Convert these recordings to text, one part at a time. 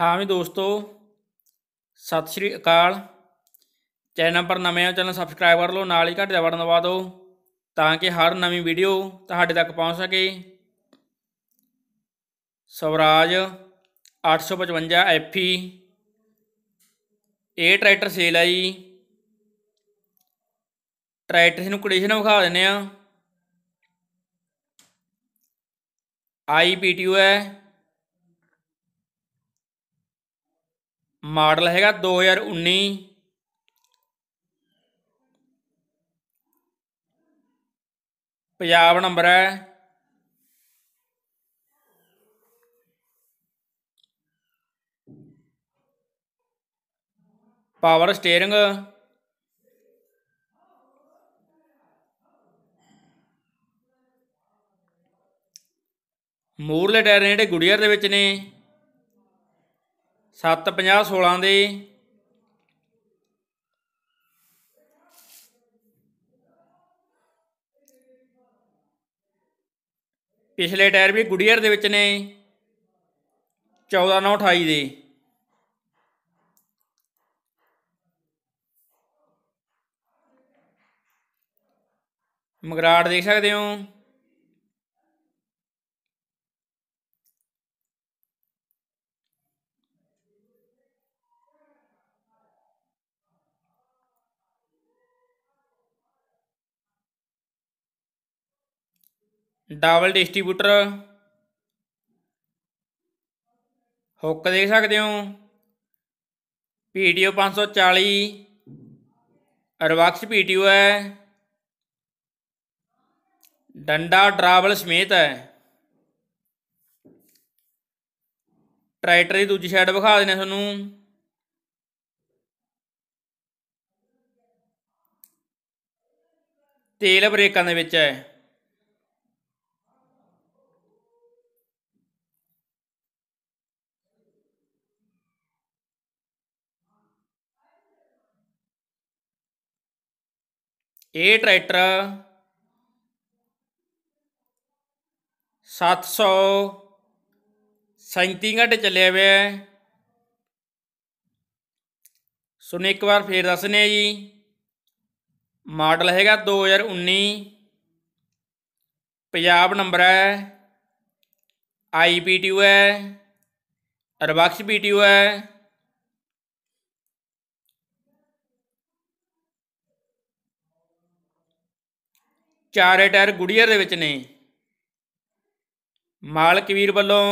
ਹਾਂ ਵੀ ਦੋਸਤੋ ਸਤਿ ਸ਼੍ਰੀ ਅਕਾਲ ਚੈਨਲ ਪਰ ਨਵੇਂ ਆ ਚੈਨਲ ਸਬਸਕ੍ਰਾਈਬ ਕਰ ਲਓ ਨਾਲ ਹੀ ਘੰਟੇ ਦਾ ਬਟਨ ਦਬਾ ਦਿਓ ਤਾਂ ਕਿ ਹਰ ਨਵੀਂ ਵੀਡੀਓ ਤੁਹਾਡੇ ਤੱਕ ਪਹੁੰਚ ਸਕੇ ਸਵਰਾਜ 855 ਐਫੀ ਏ ਟਰੈਕਟਰ ਸੇਲ ਆ ਜੀ ਟਰੈਕਟਰ ਨੂੰ ਕੰਡੀਸ਼ਨ ਵਿਖਾ ਦਿੰਨੇ ਆ ਆਈ ਪੀਟੀਓ ਹੈ ਮਾਡਲ ਹੈਗਾ 2019 ਪੰਜਾਬ ਨੰਬਰ ਹੈ ਪਾਵਰ ਸਟੀering ਮੂਰਲੇ ਟਾਇਰ ਜਿਹੜੇ ਗੁੜੀਅਰ ਦੇ ਵਿੱਚ ਨੇ 750 16 ਦੇ ਪਿਛਲੇ ਟਾਇਰ ਵੀ ਗੁਡੀਅਰ ਦੇ ਵਿੱਚ ਨੇ 14928 ਦੇ ਮਗਰਾੜ ਦੇਖ ਸਕਦੇ ਹੋ ਡਬਲ ਡਿਸਟ੍ਰੀਬਿਊਟਰ ਹੁੱਕ ਦੇਖ ਸਕਦੇ ਹੋ ਪੀਟੀਓ 540 ਅਰਵਾਕਸ ਪੀਟੀਓ ਹੈ ਡੰਡਾ ਡਰਾਵਲ ਸਮੇਤ ਹੈ ਟਰੈਕਟਰ ਦੀ ਦੂਜੀ ਸਾਈਡ ਵਿਖਾ ਦਿੰਦੇ ਤੁਹਾਨੂੰ ਤੇਲ ਬ੍ਰੇਕਾਂ ਦੇ ਵਿੱਚ ਹੈ ਏ ਟਰੈਕਟਰ 737 ਘੰਟੇ ਚੱਲਿਆ ਹੋਇਆ ਸੁਣ ਇੱਕ ਵਾਰ ਫੇਰ ਦੱਸਨੇ ਜੀ ਮਾਡਲ ਹੈਗਾ 2019 ਪੰਜਾਬ ਨੰਬਰ ਹੈ ਆਈਪੀਟੀਯੂ ਹੈ ਰਬਕਸ ਪੀਟੀਯੂ ਹੈ ਚਾਰੇ ਟਾਇਰ ਗੁੜੀਅਰ ਦੇ ਵਿੱਚ ਨੇ ਮਾਲਕ ਵੀਰ ਵੱਲੋਂ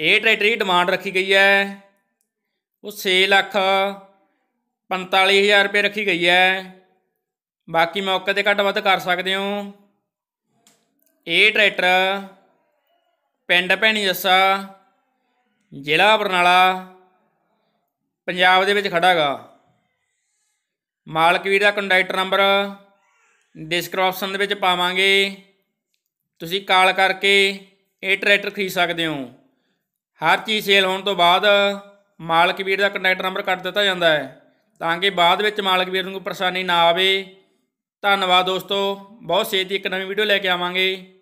ਇਹ ਟਰੈਕਟਰ ਦੀ ਡਿਮਾਂਡ ਰੱਖੀ ਗਈ ਹੈ ਉਹ 6 ਲੱਖ 45000 ਰੁਪਏ ਰੱਖੀ ਗਈ ਹੈ ਬਾਕੀ ਮੌਕੇ ਤੇ ਘੱਟ ਵੱਧ ਕਰ ਸਕਦੇ ਹੋ ਇਹ ਟਰੈਕਟਰ ਪਿੰਡ ਭੈਣੀ ਜੱਸਾ ਜ਼ਿਲ੍ਹਾ ਬਰਨਾਲਾ ਪੰਜਾਬ ਦੇ ਵਿੱਚ ਖੜਾਗਾ ਮਾਲਕ ਵੀਰ ਦਾ ਕੰਡਕਟਰ ਨੰਬਰ ਡਿਸਕ੍ਰਿਪਸ਼ਨ ਦੇ ਵਿੱਚ ਪਾਵਾਂਗੇ ਤੁਸੀਂ ਕਾਲ ਕਰਕੇ ਇਹ ਟਰੈਕਟਰ ਖਰੀਦ ਸਕਦੇ ਹੋ ਹਰ ਚੀਜ਼ ਸੇਲ ਹੋਣ ਤੋਂ ਬਾਅਦ ਮਾਲਕ ਵੀਰ ਦਾ ਕੰਟੈਕਟ ਨੰਬਰ ਕੱਟ ਦਿੱਤਾ ਜਾਂਦਾ ਹੈ ਤਾਂ ਕਿ ਬਾਅਦ ਵਿੱਚ ਮਾਲਕ ਵੀਰ ਨੂੰ ਕੋਈ ਪਰੇਸ਼ਾਨੀ ਨਾ ਆਵੇ ਧੰਨਵਾਦ ਦੋਸਤੋ ਬਹੁਤ ਛੇਤੀ ਇੱਕ ਨਵੀਂ ਵੀਡੀਓ ਲੈ ਕੇ ਆਵਾਂਗੇ